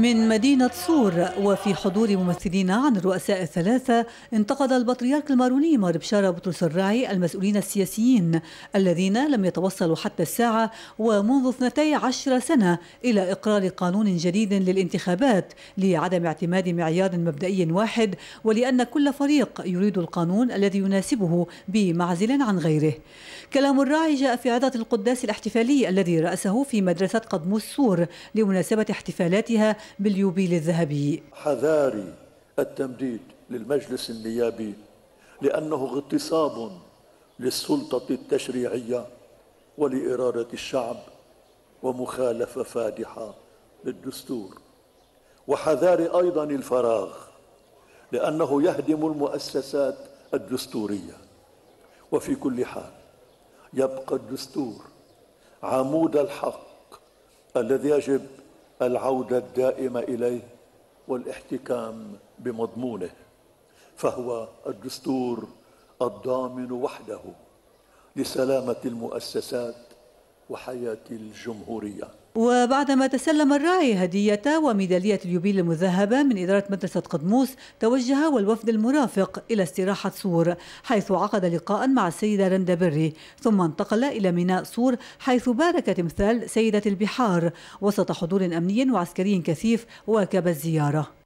من مدينة صور وفي حضور ممثلين عن الرؤساء الثلاثة انتقد البطريرك الماروني مار بشارة بطرس الراعي المسؤولين السياسيين الذين لم يتوصلوا حتى الساعة ومنذ 12 سنة إلى إقرار قانون جديد للانتخابات لعدم اعتماد معيار مبدئي واحد ولأن كل فريق يريد القانون الذي يناسبه بمعزل عن غيره كلام الراعي جاء في عظة القداس الاحتفالي الذي رأسه في مدرسة قدموس صور لمناسبة احتفالاتها باليوبيل الذهبي حذاري التمديد للمجلس النيابي لأنه اغتصاب للسلطة التشريعية ولإرادة الشعب ومخالفة فادحة للدستور وحذاري أيضا الفراغ لأنه يهدم المؤسسات الدستورية وفي كل حال يبقى الدستور عمود الحق الذي يجب العودة الدائمة إليه والاحتكام بمضمونه فهو الدستور الضامن وحده لسلامة المؤسسات وحياة الجمهورية وبعدما تسلم الراعي هدية وميدالية اليوبيل المذهبة من إدارة مدرسة قدموس توجه والوفد المرافق إلى استراحة سور حيث عقد لقاء مع السيدة رندا بري ثم انتقل إلى ميناء سور حيث بارك تمثال سيدة البحار وسط حضور أمني وعسكري كثيف واكب الزيارة